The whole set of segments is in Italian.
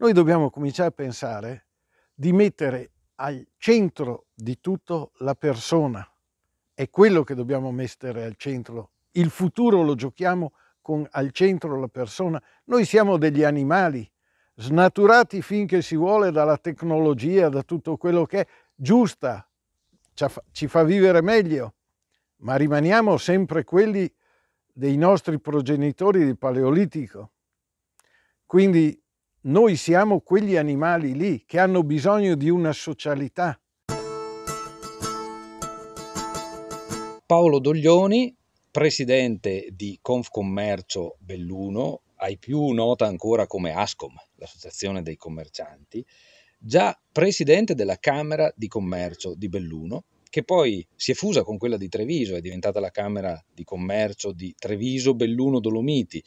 Noi dobbiamo cominciare a pensare di mettere al centro di tutto la persona. È quello che dobbiamo mettere al centro. Il futuro lo giochiamo con al centro la persona. Noi siamo degli animali, snaturati finché si vuole dalla tecnologia, da tutto quello che è giusta, ci fa vivere meglio, ma rimaniamo sempre quelli dei nostri progenitori del Paleolitico. Quindi noi siamo quegli animali lì che hanno bisogno di una socialità. Paolo Doglioni, presidente di Confcommercio Belluno, ai più nota ancora come ASCOM, l'associazione dei commercianti, già presidente della Camera di Commercio di Belluno, che poi si è fusa con quella di Treviso, è diventata la Camera di Commercio di Treviso Belluno Dolomiti.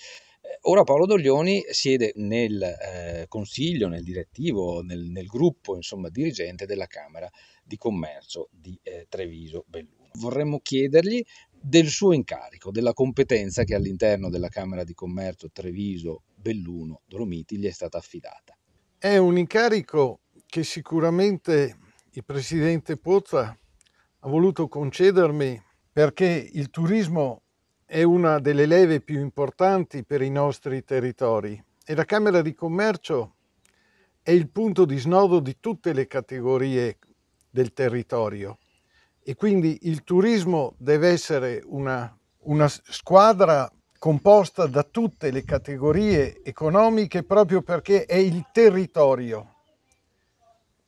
Eh, ora Paolo Doglioni siede nel eh, consiglio, nel direttivo, nel, nel, gruppo insomma, dirigente della Camera di Commercio di eh, Treviso Belluno. Vorremmo chiedergli del suo incarico, della competenza che all'interno della Camera di Commercio Treviso Belluno Dolomiti gli è stata affidata. È un incarico che sicuramente il presidente Pozza ha voluto concedermi perché il turismo è una delle leve più importanti per i nostri territori e la Camera di Commercio è il punto di snodo di tutte le categorie del territorio e quindi il turismo deve essere una, una squadra composta da tutte le categorie economiche proprio perché è il territorio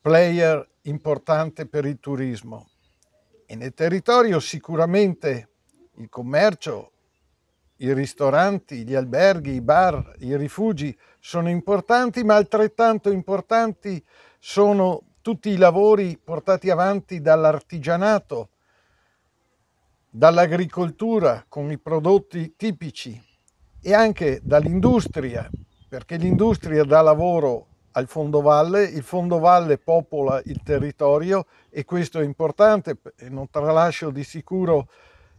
player importante per il turismo e nel territorio sicuramente il commercio i ristoranti, gli alberghi, i bar, i rifugi sono importanti, ma altrettanto importanti sono tutti i lavori portati avanti dall'artigianato, dall'agricoltura con i prodotti tipici e anche dall'industria, perché l'industria dà lavoro al fondovalle, il fondovalle popola il territorio e questo è importante, non tralascio di sicuro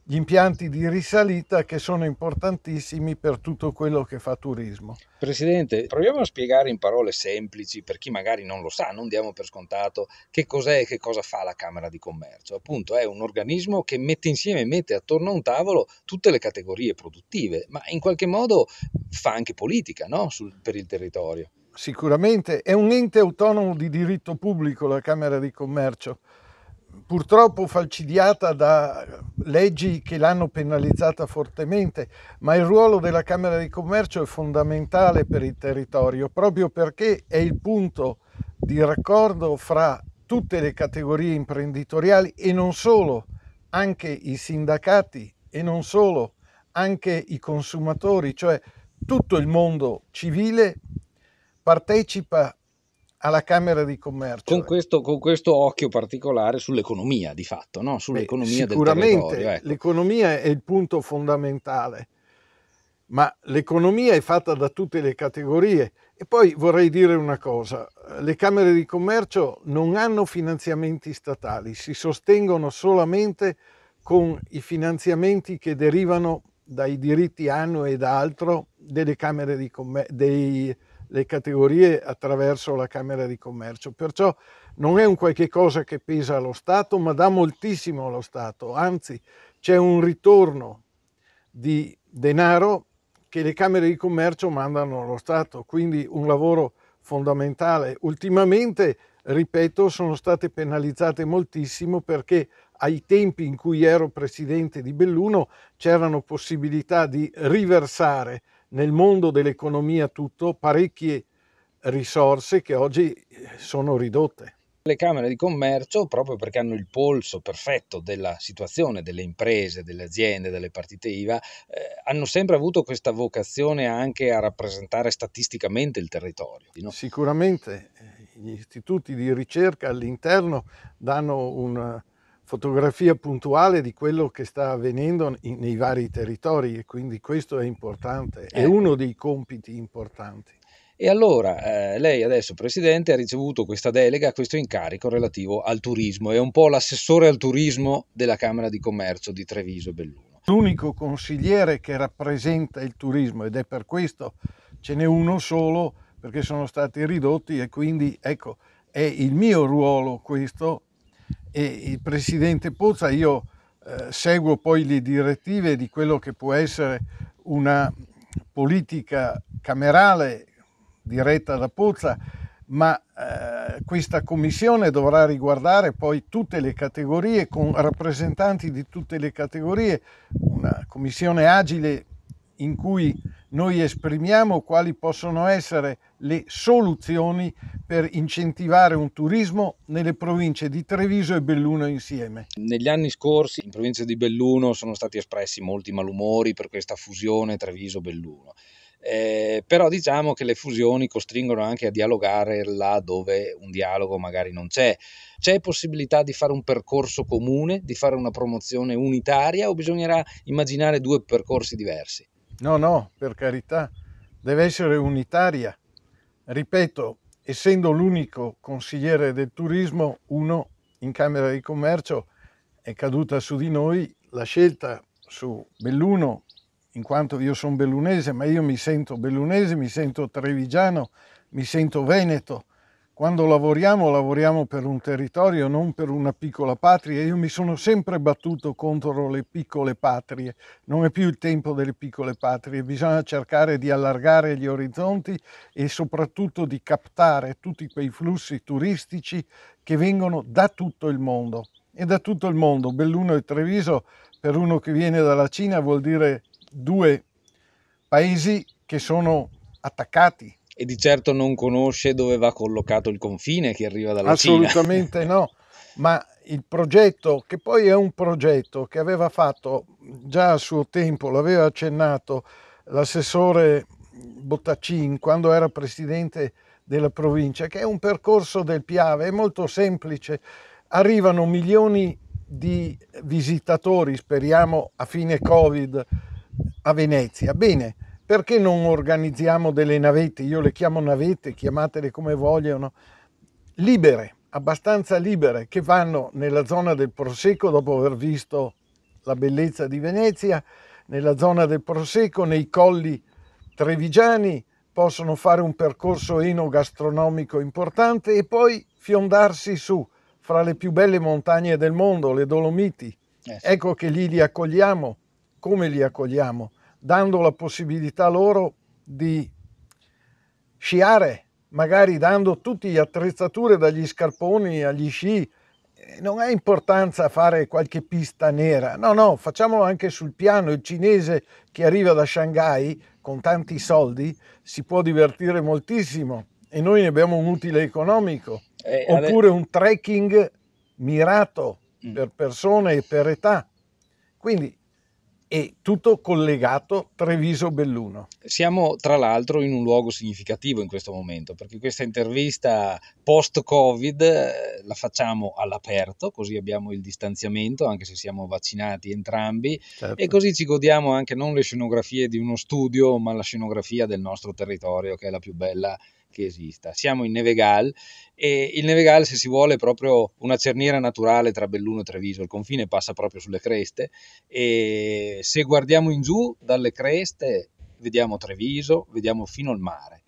gli impianti di risalita che sono importantissimi per tutto quello che fa turismo. Presidente, proviamo a spiegare in parole semplici per chi magari non lo sa, non diamo per scontato che cos'è e che cosa fa la Camera di Commercio. Appunto è un organismo che mette insieme, e mette attorno a un tavolo tutte le categorie produttive, ma in qualche modo fa anche politica no? Sul, per il territorio. Sicuramente è un ente autonomo di diritto pubblico la Camera di Commercio purtroppo falcidiata da leggi che l'hanno penalizzata fortemente, ma il ruolo della Camera di Commercio è fondamentale per il territorio, proprio perché è il punto di raccordo fra tutte le categorie imprenditoriali e non solo, anche i sindacati e non solo, anche i consumatori, cioè tutto il mondo civile partecipa alla Camera di Commercio. Con questo, con questo occhio particolare sull'economia, di fatto, no? sull'economia Beh, sicuramente, ecco. l'economia è il punto fondamentale, ma l'economia è fatta da tutte le categorie. E poi vorrei dire una cosa, le Camere di Commercio non hanno finanziamenti statali, si sostengono solamente con i finanziamenti che derivano dai diritti anno e da altro delle Camere di Commercio, le categorie attraverso la Camera di Commercio. Perciò non è un qualche cosa che pesa allo Stato, ma dà moltissimo allo Stato. Anzi, c'è un ritorno di denaro che le Camere di Commercio mandano allo Stato, quindi un lavoro fondamentale. Ultimamente, ripeto, sono state penalizzate moltissimo perché ai tempi in cui ero presidente di Belluno c'erano possibilità di riversare nel mondo dell'economia tutto parecchie risorse che oggi eh, sono ridotte. Le Camere di Commercio, proprio perché hanno il polso perfetto della situazione delle imprese, delle aziende, delle partite IVA, eh, hanno sempre avuto questa vocazione anche a rappresentare statisticamente il territorio. No? Sicuramente eh, gli istituti di ricerca all'interno danno un fotografia puntuale di quello che sta avvenendo in, nei vari territori e quindi questo è importante, è ecco. uno dei compiti importanti. E allora eh, lei adesso Presidente ha ricevuto questa delega, questo incarico relativo al turismo, è un po' l'assessore al turismo della Camera di Commercio di Treviso Belluno. L'unico consigliere che rappresenta il turismo ed è per questo ce n'è uno solo perché sono stati ridotti e quindi ecco è il mio ruolo questo e il presidente Pozza, io eh, seguo poi le direttive di quello che può essere una politica camerale diretta da Pozza, ma eh, questa commissione dovrà riguardare poi tutte le categorie con rappresentanti di tutte le categorie, una commissione agile in cui noi esprimiamo quali possono essere le soluzioni per incentivare un turismo nelle province di Treviso e Belluno insieme. Negli anni scorsi in provincia di Belluno sono stati espressi molti malumori per questa fusione Treviso-Belluno. Eh, però diciamo che le fusioni costringono anche a dialogare là dove un dialogo magari non c'è. C'è possibilità di fare un percorso comune, di fare una promozione unitaria o bisognerà immaginare due percorsi diversi? No, no, per carità, deve essere unitaria. Ripeto, essendo l'unico consigliere del turismo, uno in Camera di Commercio, è caduta su di noi la scelta su Belluno, in quanto io sono bellunese, ma io mi sento bellunese, mi sento trevigiano, mi sento veneto quando lavoriamo, lavoriamo per un territorio, non per una piccola patria. Io mi sono sempre battuto contro le piccole patrie. Non è più il tempo delle piccole patrie. Bisogna cercare di allargare gli orizzonti e soprattutto di captare tutti quei flussi turistici che vengono da tutto il mondo. E da tutto il mondo. Belluno e Treviso, per uno che viene dalla Cina, vuol dire due paesi che sono attaccati e di certo non conosce dove va collocato il confine che arriva dalla Assolutamente Cina. Assolutamente no, ma il progetto, che poi è un progetto che aveva fatto già a suo tempo, l'aveva accennato l'assessore Bottaccin quando era presidente della provincia, che è un percorso del Piave, è molto semplice, arrivano milioni di visitatori, speriamo a fine Covid, a Venezia. Bene, perché non organizziamo delle navette, io le chiamo navette, chiamatele come vogliono, libere, abbastanza libere, che vanno nella zona del Prosecco dopo aver visto la bellezza di Venezia, nella zona del Prosecco, nei colli trevigiani, possono fare un percorso enogastronomico importante e poi fiondarsi su fra le più belle montagne del mondo, le Dolomiti. Yes. Eh ecco che lì li accogliamo, come li accogliamo dando la possibilità loro di sciare, magari dando tutte le attrezzature dagli scarponi agli sci. Eh, non è importanza fare qualche pista nera, no, no, facciamolo anche sul piano. Il cinese che arriva da Shanghai con tanti soldi si può divertire moltissimo e noi ne abbiamo un utile economico. Eh, Oppure un trekking mirato mm. per persone e per età. Quindi e tutto collegato Treviso-Belluno. Siamo tra l'altro in un luogo significativo in questo momento perché questa intervista post-Covid eh, la facciamo all'aperto, così abbiamo il distanziamento anche se siamo vaccinati entrambi certo. e così ci godiamo anche non le scenografie di uno studio ma la scenografia del nostro territorio che è la più bella che esista. Siamo in Nevegal e il Nevegal, se si vuole, è proprio una cerniera naturale tra Belluno e Treviso, il confine passa proprio sulle creste e se guardiamo in giù dalle creste vediamo Treviso, vediamo fino al mare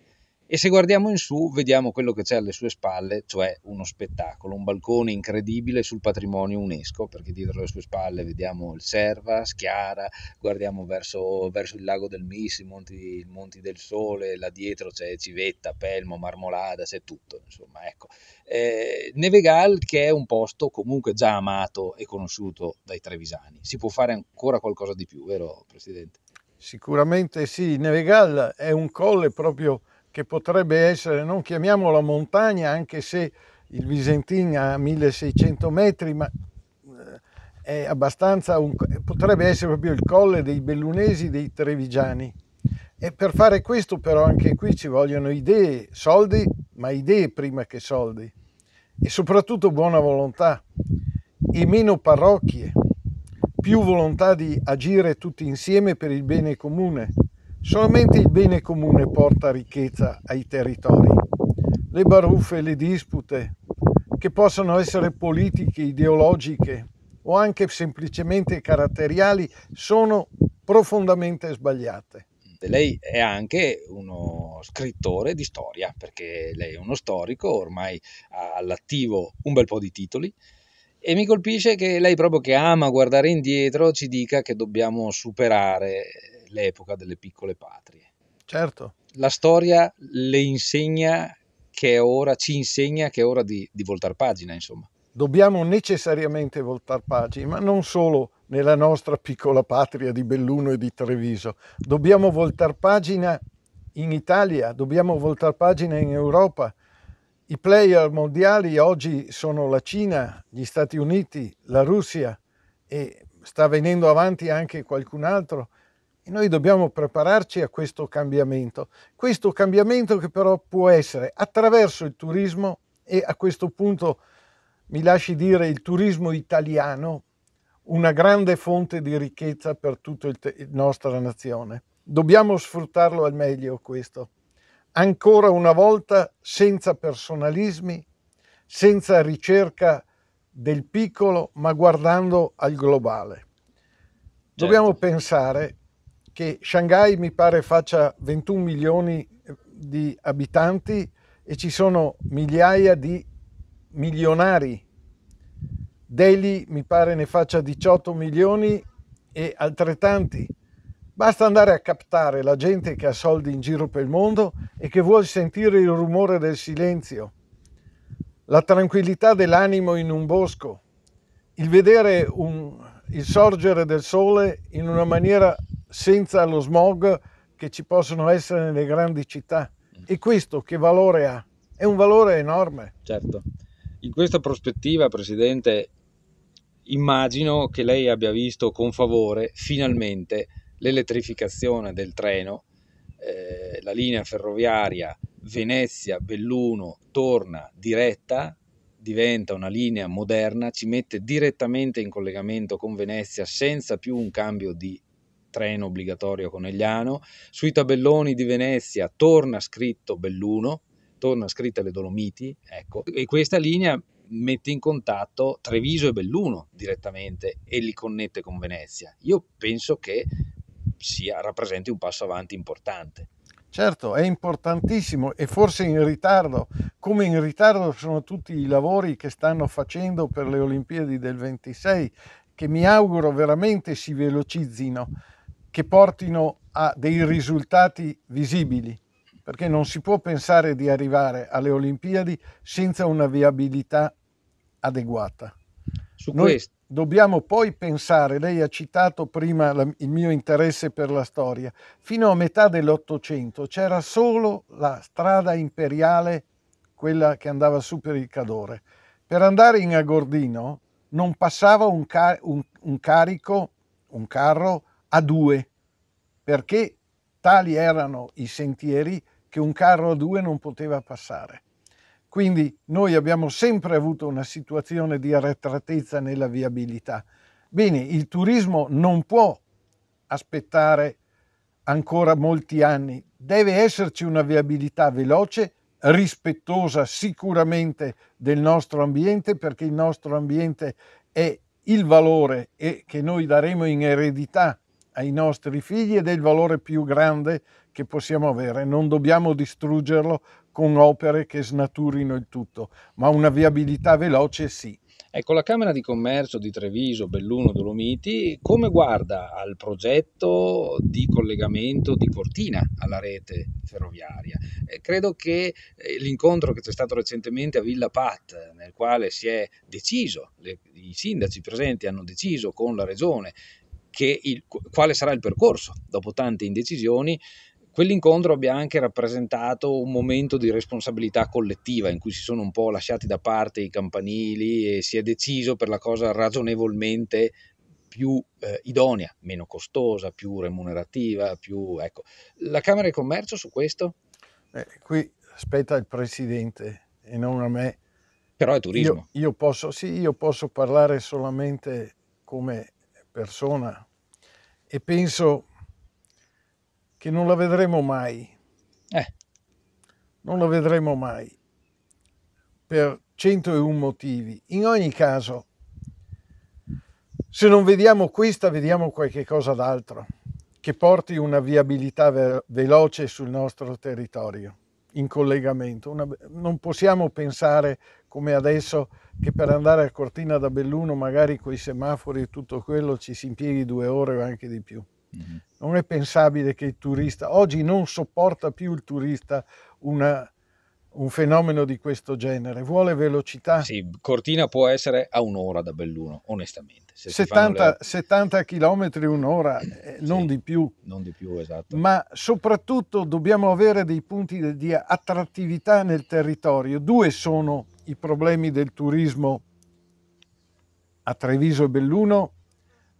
e se guardiamo in su vediamo quello che c'è alle sue spalle, cioè uno spettacolo, un balcone incredibile sul patrimonio UNESCO, perché dietro le sue spalle vediamo il Serva, Schiara, guardiamo verso, verso il lago del Missi, i monti, monti, del Sole, là dietro c'è Civetta, Pelmo, Marmolada, c'è tutto, insomma, ecco. Eh, Nevegal che è un posto comunque già amato e conosciuto dai trevisani, si può fare ancora qualcosa di più, vero Presidente? Sicuramente sì, Nevegal è un colle proprio che potrebbe essere, non chiamiamola montagna, anche se il Visentin ha 1600 metri, ma eh, è abbastanza un, potrebbe essere proprio il colle dei bellunesi, dei trevigiani. E per fare questo però anche qui ci vogliono idee, soldi, ma idee prima che soldi e soprattutto buona volontà e meno parrocchie, più volontà di agire tutti insieme per il bene comune. Solamente il bene comune porta ricchezza ai territori. Le baruffe, le dispute, che possono essere politiche, ideologiche o anche semplicemente caratteriali, sono profondamente sbagliate. Lei è anche uno scrittore di storia, perché lei è uno storico, ormai ha all'attivo un bel po' di titoli, e mi colpisce che lei proprio che ama guardare indietro ci dica che dobbiamo superare l'epoca delle piccole patrie. Certo. La storia le insegna che è ora, ci insegna che è ora di, di voltare pagina, insomma. Dobbiamo necessariamente voltare pagina, ma non solo nella nostra piccola patria di Belluno e di Treviso. Dobbiamo voltare pagina in Italia, dobbiamo voltare pagina in Europa. I player mondiali oggi sono la Cina, gli Stati Uniti, la Russia e sta venendo avanti anche qualcun altro. E noi dobbiamo prepararci a questo cambiamento, questo cambiamento che però può essere attraverso il turismo e a questo punto mi lasci dire il turismo italiano, una grande fonte di ricchezza per tutta la nostra nazione. Dobbiamo sfruttarlo al meglio questo. Ancora una volta senza personalismi, senza ricerca del piccolo, ma guardando al globale. Dobbiamo certo. pensare che Shanghai mi pare faccia 21 milioni eh, di abitanti e ci sono migliaia di milionari. Delhi mi pare ne faccia 18 milioni e altrettanti. Basta andare a captare la gente che ha soldi in giro per il mondo e che vuole sentire il rumore del silenzio, la tranquillità dell'animo in un bosco, il vedere un, il sorgere del sole in una maniera senza lo smog che ci possono essere nelle grandi città. E questo che valore ha? È un valore enorme. Certo. In questa prospettiva, Presidente, immagino che lei abbia visto con favore finalmente l'elettrificazione del treno, eh, la linea ferroviaria Venezia-Belluno torna diretta, diventa una linea moderna, ci mette direttamente in collegamento con Venezia senza più un cambio di treno obbligatorio conegliano, sui tabelloni di Venezia torna scritto Belluno, torna scritta le Dolomiti, ecco, e questa linea mette in contatto Treviso e Belluno direttamente e li connette con Venezia. Io penso che sia, rappresenti un passo avanti importante. Certo, è importantissimo e forse in ritardo, come in ritardo sono tutti i lavori che stanno facendo per le Olimpiadi del 26, che mi auguro veramente si velocizzino che portino a dei risultati visibili, perché non si può pensare di arrivare alle Olimpiadi senza una viabilità adeguata. Su Noi questo. dobbiamo poi pensare, lei ha citato prima la, il mio interesse per la storia, fino a metà dell'Ottocento c'era solo la strada imperiale, quella che andava su per il Cadore. Per andare in Agordino non passava un, car un, un carico, un carro a due, perché tali erano i sentieri che un carro a due non poteva passare. Quindi noi abbiamo sempre avuto una situazione di arretratezza nella viabilità. Bene, il turismo non può aspettare ancora molti anni, deve esserci una viabilità veloce, rispettosa sicuramente del nostro ambiente, perché il nostro ambiente è il valore che noi daremo in eredità ai nostri figli ed è il valore più grande che possiamo avere. Non dobbiamo distruggerlo con opere che snaturino il tutto, ma una viabilità veloce sì. Ecco, la Camera di Commercio di Treviso, Belluno, Dolomiti, come guarda al progetto di collegamento di Cortina alla rete ferroviaria? Eh, credo che eh, l'incontro che c'è stato recentemente a Villa Pat, nel quale si è deciso, le, i sindaci presenti hanno deciso con la Regione il, quale sarà il percorso dopo tante indecisioni. Quell'incontro abbia anche rappresentato un momento di responsabilità collettiva in cui si sono un po' lasciati da parte i campanili e si è deciso per la cosa ragionevolmente più eh, idonea, meno costosa, più remunerativa, più ecco. La Camera di Commercio su questo? Eh, qui aspetta il presidente e non a me. Però è turismo. Io, io, posso, sì, io posso parlare solamente come persona e penso che non la vedremo mai. Eh. Non la vedremo mai per 101 motivi. In ogni caso, se non vediamo questa, vediamo qualche cosa d'altro che porti una viabilità veloce sul nostro territorio in collegamento. Una, non possiamo pensare come adesso che per andare a Cortina da Belluno magari con i semafori e tutto quello ci si impieghi due ore o anche di più. Mm-hmm. Non è pensabile che il turista, oggi non sopporta più il turista una un fenomeno di questo genere, vuole velocità. Sì, Cortina può essere a un'ora da Belluno, onestamente. 70, le... 70, km un'ora, eh, non sì, di più. Non di più, esatto. Ma soprattutto dobbiamo avere dei punti di attrattività nel territorio. Due sono i problemi del turismo a Treviso e Belluno,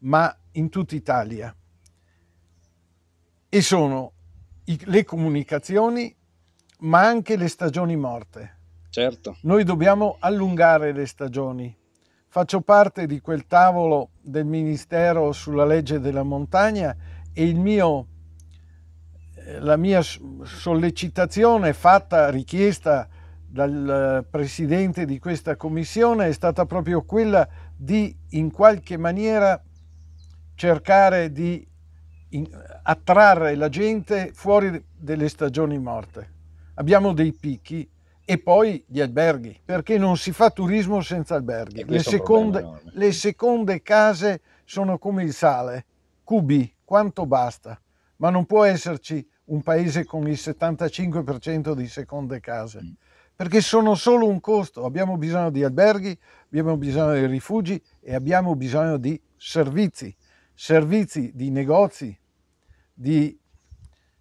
ma in tutta Italia. E sono i, le comunicazioni ma anche le stagioni morte. Certo. Noi dobbiamo allungare le stagioni. Faccio parte di quel tavolo del Ministero sulla legge della montagna e mio, eh, la mia sollecitazione fatta, richiesta dal eh, presidente di questa commissione è stata proprio quella di in qualche maniera cercare di attrarre la gente fuori delle stagioni morte abbiamo dei picchi e poi gli alberghi, perché non si fa turismo senza alberghi. Le seconde, le seconde case sono come il sale, cubi, quanto basta, ma non può esserci un paese con il 75% di seconde case, mm. perché sono solo un costo. Abbiamo bisogno di alberghi, abbiamo bisogno di rifugi e abbiamo bisogno di servizi, servizi di negozi, di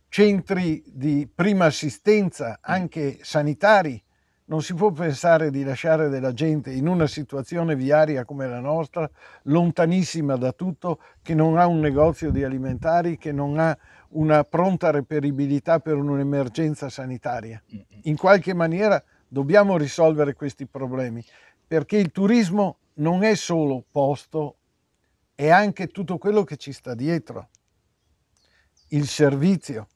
centri di prima assistenza, mm. anche sanitari. Non si può pensare di lasciare della gente in una situazione viaria come la nostra, lontanissima da tutto, che non ha un negozio di alimentari, che non ha una pronta reperibilità per un'emergenza sanitaria. In qualche maniera dobbiamo risolvere questi problemi, perché il turismo non è solo posto, è anche tutto quello che ci sta dietro, il servizio.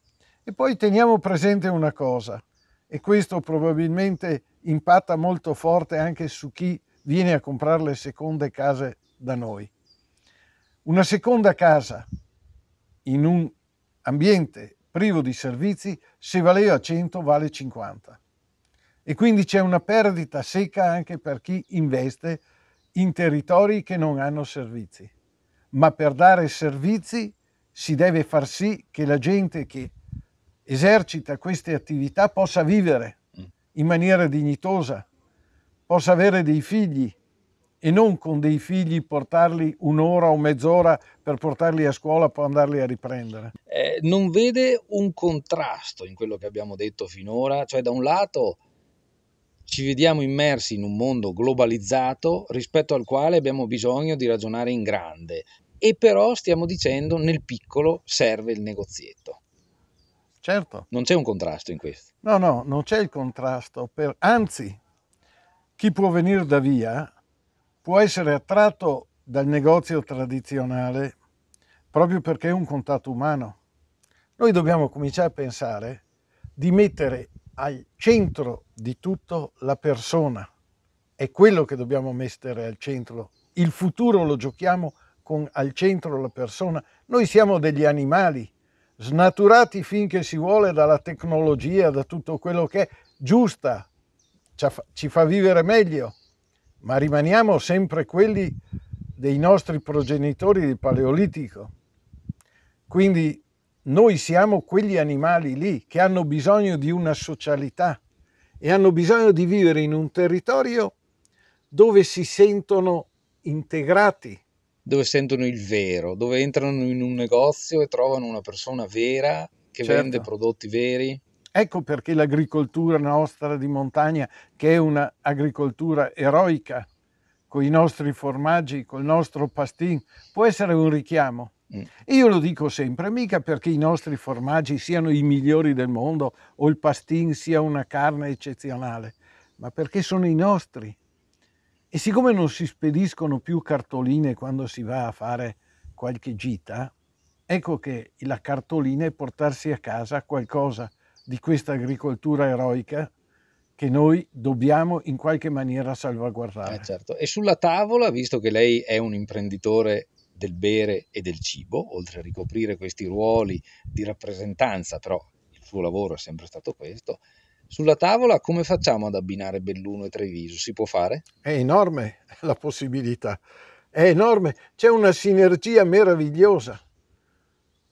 E poi teniamo presente una cosa, e questo probabilmente impatta molto forte anche su chi viene a comprare le seconde case da noi. Una seconda casa in un ambiente privo di servizi, se valeva 100 vale 50. E quindi c'è una perdita secca anche per chi investe in territori che non hanno servizi. Ma per dare servizi si deve far sì che la gente che esercita queste attività possa vivere mm. in maniera dignitosa, possa avere dei figli e non con dei figli portarli un'ora o mezz'ora per portarli a scuola poi andarli a riprendere. Eh, non vede un contrasto in quello che abbiamo detto finora, cioè da un lato ci vediamo immersi in un mondo globalizzato rispetto al quale abbiamo bisogno di ragionare in grande e però stiamo dicendo nel piccolo serve il negozietto certo. Non c'è un contrasto in questo. No, no, non c'è il contrasto, per... anzi, chi può venire da via può essere attratto dal negozio tradizionale proprio perché è un contatto umano. Noi dobbiamo cominciare a pensare di mettere al centro di tutto la persona. È quello che dobbiamo mettere al centro. Il futuro lo giochiamo con al centro la persona. Noi siamo degli animali snaturati finché si vuole dalla tecnologia, da tutto quello che è, giusta, ci fa vivere meglio, ma rimaniamo sempre quelli dei nostri progenitori del Paleolitico. Quindi noi siamo quegli animali lì che hanno bisogno di una socialità e hanno bisogno di vivere in un territorio dove si sentono integrati, dove sentono il vero, dove entrano in un negozio e trovano una persona vera che certo. vende prodotti veri. Ecco perché l'agricoltura nostra di montagna, che è un'agricoltura eroica, con i nostri formaggi, col nostro pastin, può essere un richiamo. Mm. Io lo dico sempre, mica perché i nostri formaggi siano i migliori del mondo o il pastin sia una carne eccezionale, ma perché sono i nostri e siccome non si spediscono più cartoline quando si va a fare qualche gita, ecco che la cartolina è portarsi a casa qualcosa di questa agricoltura eroica che noi dobbiamo in qualche maniera salvaguardare. Eh certo. E sulla tavola, visto che lei è un imprenditore del bere e del cibo, oltre a ricoprire questi ruoli di rappresentanza, però il suo lavoro è sempre stato questo, sulla tavola come facciamo ad abbinare Belluno e Treviso? Si può fare? È enorme la possibilità, è enorme, c'è una sinergia meravigliosa.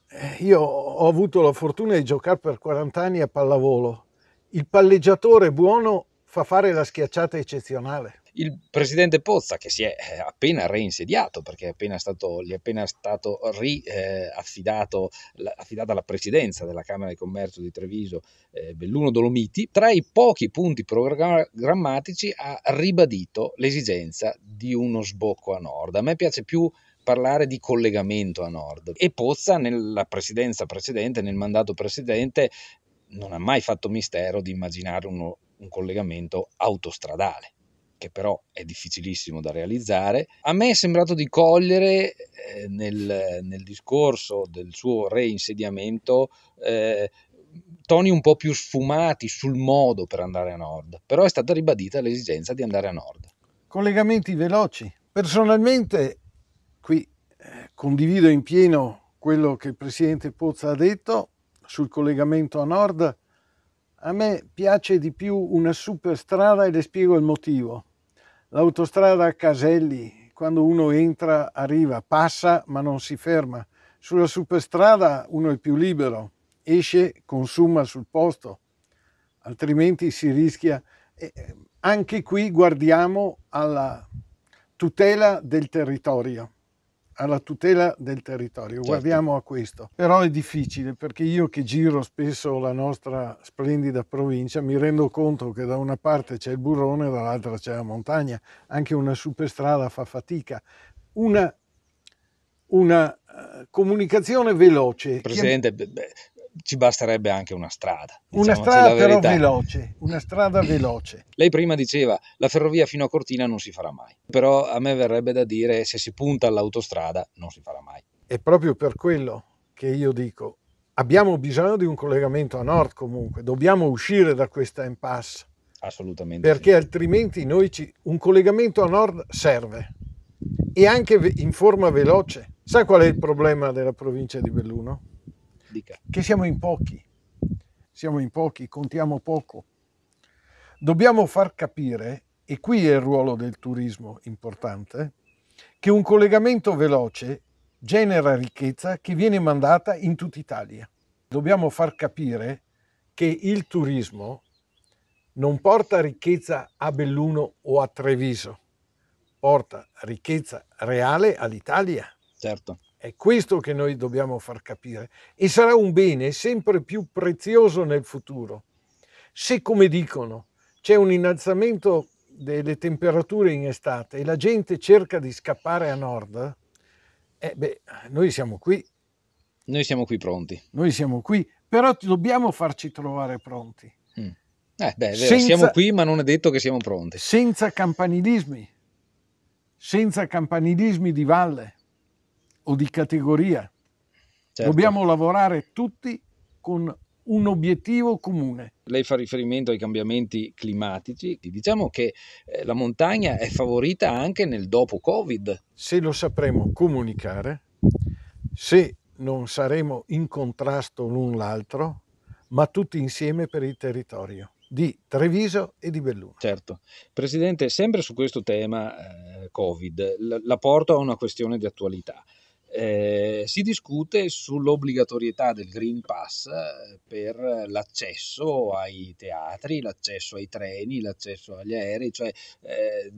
Eh, io ho avuto la fortuna di giocare per 40 anni a pallavolo. Il palleggiatore buono fa fare la schiacciata eccezionale il presidente Pozza, che si è eh, appena reinsediato, perché è appena stato, gli è appena stato riaffidato eh, affidata la presidenza della Camera di Commercio di Treviso, eh, Belluno Dolomiti, tra i pochi punti programmatici ha ribadito l'esigenza di uno sbocco a nord. A me piace più parlare di collegamento a nord e Pozza nella presidenza precedente, nel mandato precedente, non ha mai fatto mistero di immaginare uno, un collegamento autostradale che però è difficilissimo da realizzare, a me è sembrato di cogliere eh, nel, nel, discorso del suo reinsediamento eh, toni un po' più sfumati sul modo per andare a nord, però è stata ribadita l'esigenza di andare a nord. Collegamenti veloci. Personalmente qui eh, condivido in pieno quello che il presidente Pozza ha detto sul collegamento a nord. A me piace di più una superstrada e le spiego il motivo. L'autostrada Caselli, quando uno entra, arriva, passa ma non si ferma. Sulla superstrada uno è più libero, esce, consuma sul posto, altrimenti si rischia. E ehm, anche qui guardiamo alla tutela del territorio alla tutela del territorio, certo. guardiamo a questo. Però è difficile perché io che giro spesso la nostra splendida provincia mi rendo conto che da una parte c'è il burrone e dall'altra c'è la montagna, anche una superstrada fa fatica. Una, una eh, comunicazione veloce. Presidente, ci basterebbe anche una strada. Una diciamo, strada diciamo però veloce, una strada veloce. Lei prima diceva la ferrovia fino a Cortina non si farà mai, però a me verrebbe da dire se si punta all'autostrada non si farà mai. È proprio per quello che io dico, abbiamo bisogno di un collegamento a nord comunque, dobbiamo uscire da questa impasse. Assolutamente. Perché sì. altrimenti noi ci... un collegamento a nord serve e anche in forma veloce. Sai qual è il problema della provincia di Belluno? Dica. che siamo in pochi, siamo in pochi, contiamo poco. Dobbiamo far capire, e qui è il ruolo del turismo importante, che un collegamento veloce genera ricchezza che viene mandata in tutta Italia. Dobbiamo far capire che il turismo non porta ricchezza a Belluno o a Treviso, porta ricchezza reale all'Italia. Certo. È questo che noi dobbiamo far capire e sarà un bene sempre più prezioso nel futuro. Se, come dicono, c'è un innalzamento delle temperature in estate e la gente cerca di scappare a nord, eh beh, noi siamo qui. Noi siamo qui pronti. Noi siamo qui, però dobbiamo farci trovare pronti. Mm. Eh, beh, senza, siamo qui, ma non è detto che siamo pronti. Senza campanilismi, senza campanilismi di valle o di categoria. Certo. Dobbiamo lavorare tutti con un obiettivo comune. Lei fa riferimento ai cambiamenti climatici, diciamo che eh, la montagna è favorita anche nel dopo Covid. Se lo sapremo comunicare, se non saremo in contrasto l'un l'altro, ma tutti insieme per il territorio di Treviso e di Belluno. Certo. Presidente, sempre su questo tema eh, Covid, la, la porto a una questione di attualità. Eh, si discute sull'obbligatorietà del Green Pass eh, per l'accesso ai teatri, l'accesso ai treni, l'accesso agli aerei, cioè eh,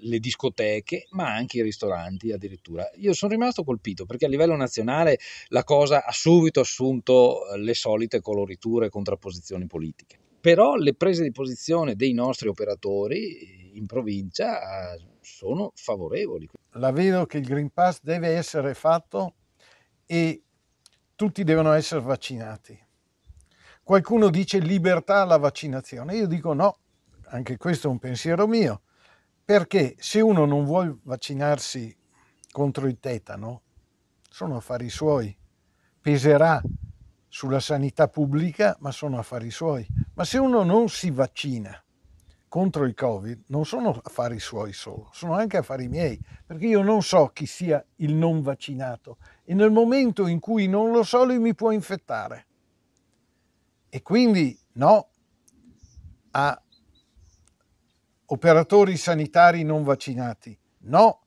le discoteche, ma anche i ristoranti addirittura. Io sono rimasto colpito perché a livello nazionale la cosa ha subito assunto eh, le solite coloriture e contrapposizioni politiche. Però le prese di posizione dei nostri operatori, in provincia sono favorevoli. La vedo che il Green Pass deve essere fatto e tutti devono essere vaccinati. Qualcuno dice libertà alla vaccinazione, io dico no, anche questo è un pensiero mio, perché se uno non vuole vaccinarsi contro il tetano, sono affari suoi, peserà sulla sanità pubblica, ma sono affari suoi. Ma se uno non si vaccina contro il Covid non sono affari suoi solo, sono anche affari miei, perché io non so chi sia il non vaccinato e nel momento in cui non lo so lui mi può infettare. E quindi no a operatori sanitari non vaccinati, no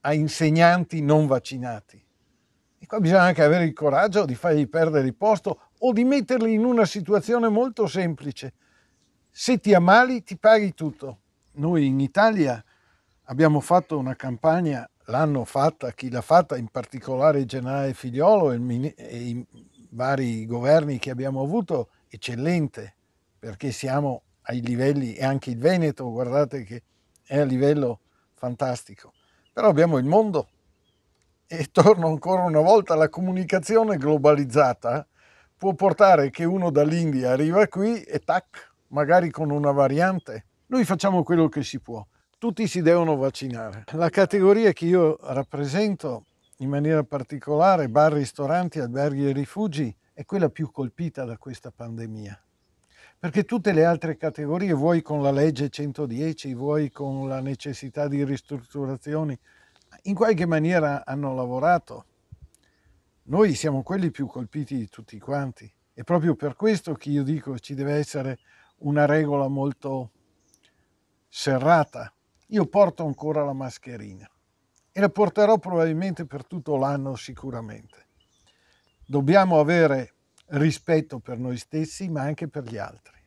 a insegnanti non vaccinati. E qua bisogna anche avere il coraggio di fargli perdere il posto o di metterli in una situazione molto semplice se ti ammali ti paghi tutto. Noi in Italia abbiamo fatto una campagna, l'hanno fatta, chi l'ha fatta, in particolare il generale Figliolo e, i vari governi che abbiamo avuto, eccellente, perché siamo ai livelli, e anche il Veneto, guardate che è a livello fantastico. Però abbiamo il mondo e torno ancora una volta la comunicazione globalizzata può portare che uno dall'India arriva qui e tac, magari con una variante. Noi facciamo quello che si può, tutti si devono vaccinare. La categoria che io rappresento in maniera particolare, bar, ristoranti, alberghi e rifugi, è quella più colpita da questa pandemia. Perché tutte le altre categorie, vuoi con la legge 110, vuoi con la necessità di ristrutturazioni, in qualche maniera hanno lavorato. Noi siamo quelli più colpiti di tutti quanti. È proprio per questo che io dico ci deve essere una regola molto serrata. Io porto ancora la mascherina e la porterò probabilmente per tutto l'anno sicuramente. Dobbiamo avere rispetto per noi stessi ma anche per gli altri.